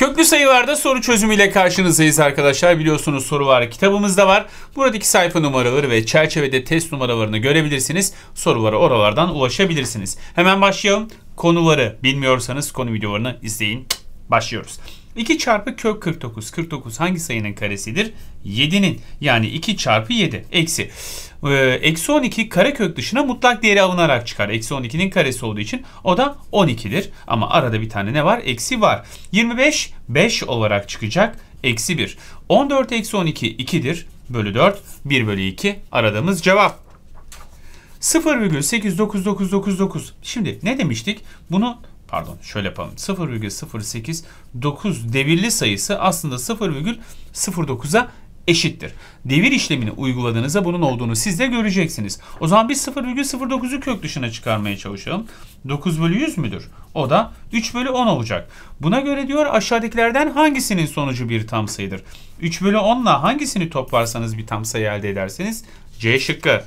Köklü sayılarda soru çözümüyle karşınızdayız arkadaşlar. Biliyorsunuz soru var kitabımızda var. Buradaki sayfa numaraları ve çerçevede test numaralarını görebilirsiniz. Sorulara oralardan ulaşabilirsiniz. Hemen başlayalım. Konuları bilmiyorsanız konu videolarını izleyin. Başlıyoruz. 2 çarpı kök 49. 49 hangi sayının karesidir? 7'nin yani 2 çarpı 7 eksi. Ee, eksi 12 kare kök dışına mutlak değeri alınarak çıkar. Eksi 12'nin karesi olduğu için o da 12'dir. Ama arada bir tane ne var? Eksi var. 25 5 olarak çıkacak. Eksi 1. 14 eksi 12 2'dir. Bölü 4 1 bölü 2 aradığımız cevap. 0,89999. Şimdi ne demiştik? Bunu pardon şöyle yapalım 0,089 devirli sayısı aslında 0,09'a eşittir. Devir işlemini uyguladığınızda bunun olduğunu siz de göreceksiniz. O zaman biz 0,09'u kök dışına çıkarmaya çalışalım. 9 bölü 100 müdür? O da 3 bölü 10 olacak. Buna göre diyor aşağıdakilerden hangisinin sonucu bir tam sayıdır? 3 bölü 10 hangisini toplarsanız bir tam sayı elde ederseniz C şıkkı.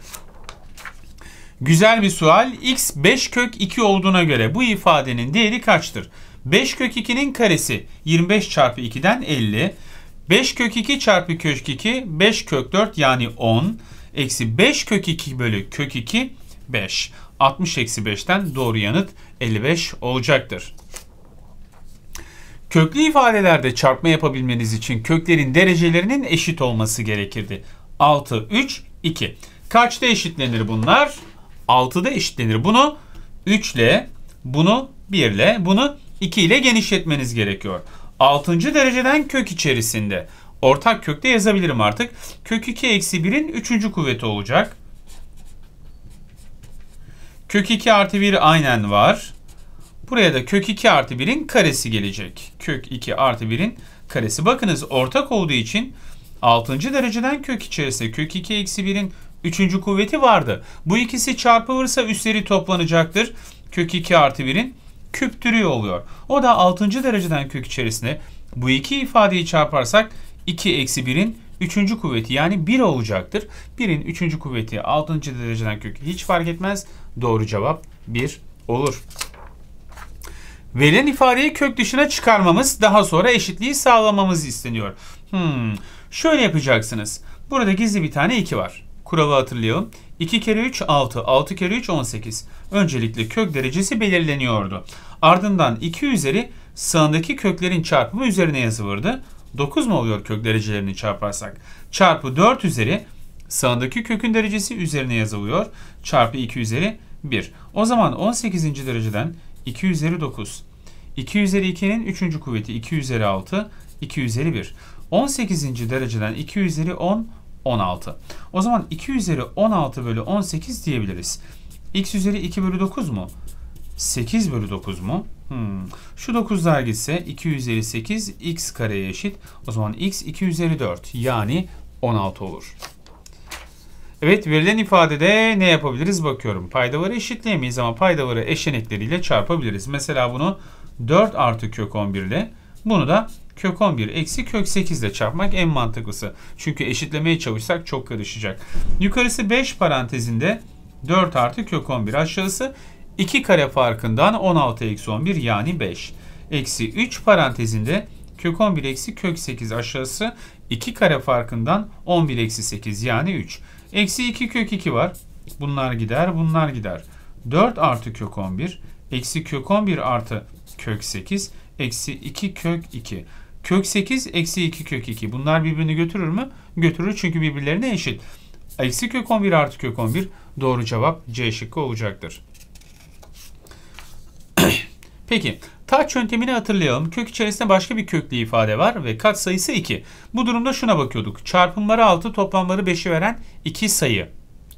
Güzel bir sual. X 5 kök 2 olduğuna göre bu ifadenin değeri kaçtır? 5 kök 2'nin karesi 25 çarpı 2'den 50. 5 kök 2 çarpı kök 2 5 kök 4 yani 10. Eksi 5 kök 2 bölü kök 2 5. 60 eksi 5'ten doğru yanıt 55 olacaktır. Köklü ifadelerde çarpma yapabilmeniz için köklerin derecelerinin eşit olması gerekirdi. 6, 3, 2. Kaçta eşitlenir bunlar? Bunlar. 6'da eşitlenir. Bunu 3 ile, bunu 1 ile, bunu 2 ile genişletmeniz gerekiyor. 6. dereceden kök içerisinde. Ortak kökte yazabilirim artık. Kök 2 eksi 1'in 3. kuvveti olacak. Kök 2 artı 1 aynen var. Buraya da kök 2 artı 1'in karesi gelecek. Kök 2 artı 1'in karesi. Bakınız ortak olduğu için 6. dereceden kök içerisinde kök 2 eksi 1'in üçüncü kuvveti vardı. Bu ikisi çarpılırsa üstleri toplanacaktır. Kök 2 artı 1'in küptürü oluyor. O da 6. dereceden kök içerisine bu iki ifadeyi çarparsak 2 eksi 1'in üçüncü kuvveti yani 1 olacaktır. 1'in üçüncü kuvveti 6. dereceden kök hiç fark etmez. Doğru cevap 1 olur. Verilen ifadeyi kök dışına çıkarmamız daha sonra eşitliği sağlamamız isteniyor. Hmm, şöyle yapacaksınız. Burada gizli bir tane 2 var kuralı hatırlayalım. 2 kere 3 6, 6 kere 3 18. Öncelikle kök derecesi belirleniyordu. Ardından 2 üzeri sağındaki köklerin çarpımı üzerine yazılırdı. 9 mu oluyor kök derecelerini çarparsak? Çarpı 4 üzeri sağındaki kökün derecesi üzerine yazılıyor. Çarpı 2 üzeri 1. O zaman 18. dereceden 2 üzeri 9. 2 üzeri 2'nin 3. kuvveti 2 üzeri 6, 2 üzeri 1. 18. dereceden 2 üzeri 10 16. O zaman 2 üzeri 16 bölü 18 diyebiliriz. X üzeri 2 bölü 9 mu? 8 bölü 9 mu? Hmm. Şu 9'lar gitse 2 üzeri 8 x kareye eşit. O zaman x 2 üzeri 4 yani 16 olur. Evet verilen ifadede ne yapabiliriz bakıyorum. Paydaları eşitleyemeyiz ama paydaları eşenekleriyle çarpabiliriz. Mesela bunu 4 artı kök 11 ile bunu da kök 11 eksi kök 8 ile çarpmak en mantıklısı. Çünkü eşitlemeye çalışsak çok karışacak. Yukarısı 5 parantezinde 4 artı kök 11 aşağısı 2 kare farkından 16 eksi 11 yani 5. Eksi 3 parantezinde kök 11 eksi kök 8 aşağısı 2 kare farkından 11 eksi 8 yani 3. Eksi 2 kök 2 var. Bunlar gider bunlar gider. 4 artı kök 11 eksi kök 11 artı kök 8 eksi 2 kök 2. Kök 8 eksi 2 kök 2. Bunlar birbirini götürür mü? Götürür çünkü birbirlerine eşit. Eksi kök 11 artı kök 11 doğru cevap C şıkkı olacaktır. Peki taç yöntemini hatırlayalım. Kök içerisinde başka bir köklü ifade var ve kat sayısı 2. Bu durumda şuna bakıyorduk. Çarpımları 6 toplamları 5'i veren 2 sayı.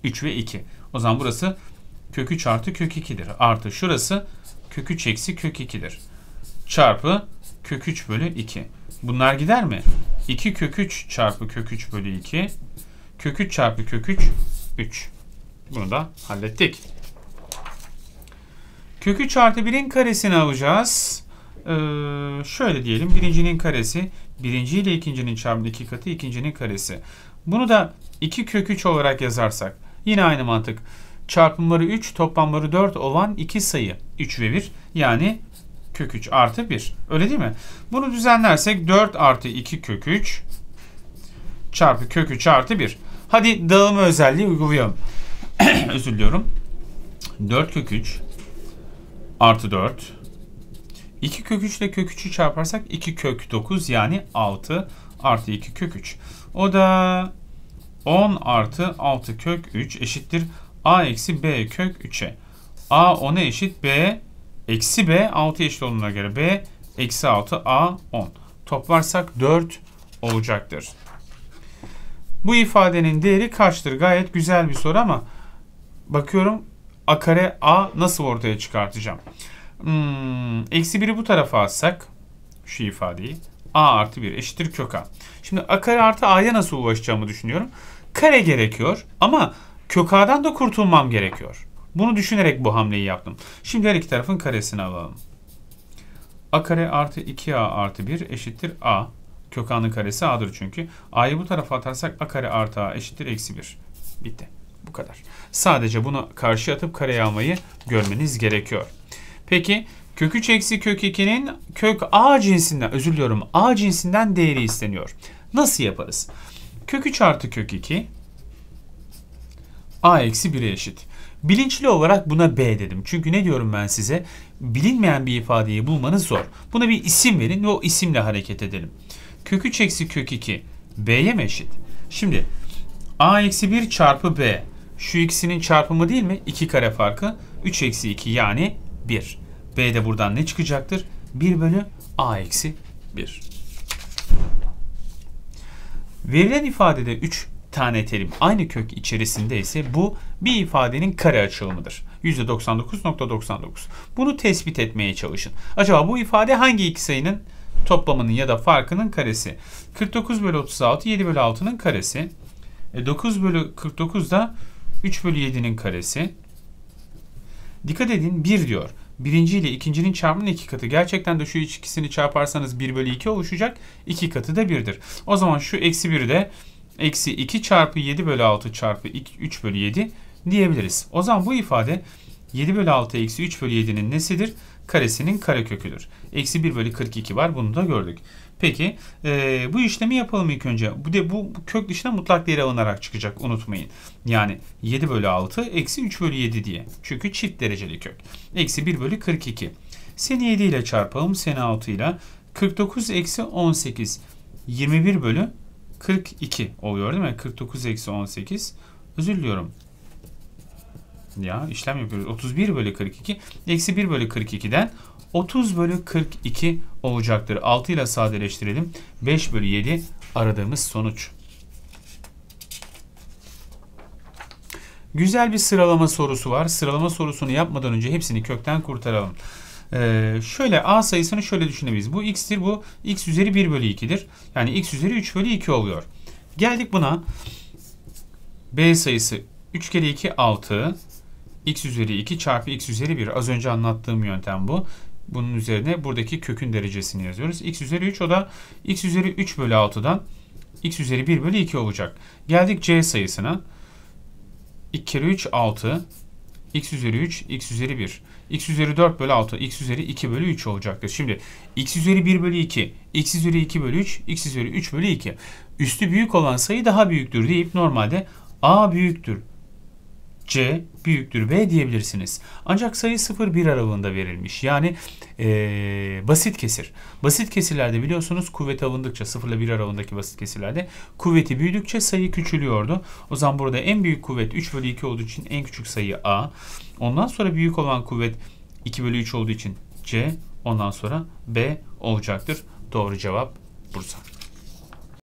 3 ve 2. O zaman burası kök 3 artı kök 2'dir. Artı şurası kök 3 eksi kök 2'dir çarpı kök 3 bölü 2. Bunlar gider mi? 2 kök 3 çarpı kök 3 bölü 2. Kök 3 çarpı kök 3 3. Bunu da hallettik. Kök 3 artı 1'in karesini alacağız. Ee, şöyle diyelim. Birincinin karesi. Birinci ile ikincinin çarpımı iki katı. ikincinin karesi. Bunu da 2 kök 3 olarak yazarsak. Yine aynı mantık. Çarpımları 3, toplamları 4 olan iki sayı. 3 ve 1. Yani kök 3 artı 1. Öyle değil mi? Bunu düzenlersek 4 artı 2 kök 3 çarpı kök 3 artı 1. Hadi dağılma özelliği uygulayalım. Özür diliyorum. 4 kök 3 artı 4 2 kök 3 ile kök 3'ü çarparsak 2 kök 9 yani 6 artı 2 kök 3. O da 10 artı 6 kök 3 eşittir a eksi b kök 3'e. a 10'a eşit b Eksi B 6 eşit olduğuna göre B eksi 6 A 10. Toplarsak 4 olacaktır. Bu ifadenin değeri kaçtır? Gayet güzel bir soru ama bakıyorum A kare A nasıl ortaya çıkartacağım? Hmm, eksi 1'i bu tarafa atsak şu ifadeyi A artı 1 eşittir kök A. Şimdi A kare artı A'ya nasıl ulaşacağımı düşünüyorum. Kare gerekiyor ama kök A'dan da kurtulmam gerekiyor. Bunu düşünerek bu hamleyi yaptım. Şimdi her iki tarafın karesini alalım. a kare artı 2a artı 1 eşittir a. kök anın karesi a'dır çünkü. a'yı bu tarafa atarsak a kare artı a eşittir eksi 1. Bitti. Bu kadar. Sadece bunu karşı atıp kareye almayı görmeniz gerekiyor. Peki kök 3 eksi kök 2'nin kök a cinsinden özür diliyorum a cinsinden değeri isteniyor. Nasıl yaparız? Kök 3 artı kök 2 a eksi 1'e eşit. Bilinçli olarak buna B dedim. Çünkü ne diyorum ben size? Bilinmeyen bir ifadeyi bulmanız zor. Buna bir isim verin ve o isimle hareket edelim. Kök 3 eksi kök 2 B'ye mi eşit? Şimdi A eksi 1 çarpı B şu ikisinin çarpımı değil mi? 2 kare farkı 3 eksi 2 yani 1. B de buradan ne çıkacaktır? 1 bölü A eksi 1. Verilen ifadede 3 tane terim aynı kök içerisinde ise bu bir ifadenin kare açılımıdır. %99.99. Bunu tespit etmeye çalışın. Acaba bu ifade hangi iki sayının toplamının ya da farkının karesi? 49 bölü 36 7 bölü 6'nın karesi. 9 e, bölü 49 da 3 bölü 7'nin karesi. Dikkat edin 1 diyor. Birinci ile ikincinin çarpımının iki katı. Gerçekten de şu ikisini çarparsanız 1 bölü 2 oluşacak. 2 katı da 1'dir. O zaman şu eksi 1'i de eksi 2 çarpı 7 bölü 6 çarpı 3 bölü 7 diyebiliriz. O zaman bu ifade 7 bölü 6 eksi 3 bölü 7'nin nesidir? Karesinin kareköküdür. Eksi 1 bölü 42 var. Bunu da gördük. Peki e, bu işlemi yapalım ilk önce. Bu de bu kök dışına mutlak değeri alınarak çıkacak unutmayın. Yani 7 bölü 6 eksi 3 bölü 7 diye. Çünkü çift dereceli kök. Eksi 1 bölü 42. Seni 7 ile çarpalım. Seni 6 ile. 49 eksi 18. 21 bölü 42 oluyor değil mi? 49 eksi 18. Özür diliyorum. Ya işlem yapıyoruz. 31 bölü 42. Eksi 1 bölü 42'den 30 bölü 42 olacaktır. 6 ile sadeleştirelim. 5 bölü 7 aradığımız sonuç. Güzel bir sıralama sorusu var. Sıralama sorusunu yapmadan önce hepsini kökten kurtaralım. Ee, şöyle a sayısını şöyle düşünebiliriz. Bu x'tir bu x üzeri 1 bölü 2'dir. Yani x üzeri 3 bölü 2 oluyor. Geldik buna. b sayısı 3 kere 2 6 x üzeri 2 çarpı x üzeri 1 az önce anlattığım yöntem bu. Bunun üzerine buradaki kökün derecesini yazıyoruz. x üzeri 3 o da x üzeri 3 bölü 6'dan x üzeri 1 bölü 2 olacak. Geldik c sayısına. 2 kere 3 6 x üzeri 3, x üzeri 1. x üzeri 4 bölü 6, x üzeri 2 bölü 3 olacaktır. Şimdi x üzeri 1 bölü 2, x üzeri 2 bölü 3, x üzeri 3 bölü 2. Üstü büyük olan sayı daha büyüktür deyip normalde a büyüktür C büyüktür B diyebilirsiniz. Ancak sayı 0-1 aralığında verilmiş. Yani e, basit kesir. Basit kesirlerde biliyorsunuz kuvvet alındıkça 0 ile 1 aralığındaki basit kesirlerde kuvveti büyüdükçe sayı küçülüyordu. O zaman burada en büyük kuvvet 3 bölü 2 olduğu için en küçük sayı A. Ondan sonra büyük olan kuvvet 2 bölü 3 olduğu için C. Ondan sonra B olacaktır. Doğru cevap Bursa.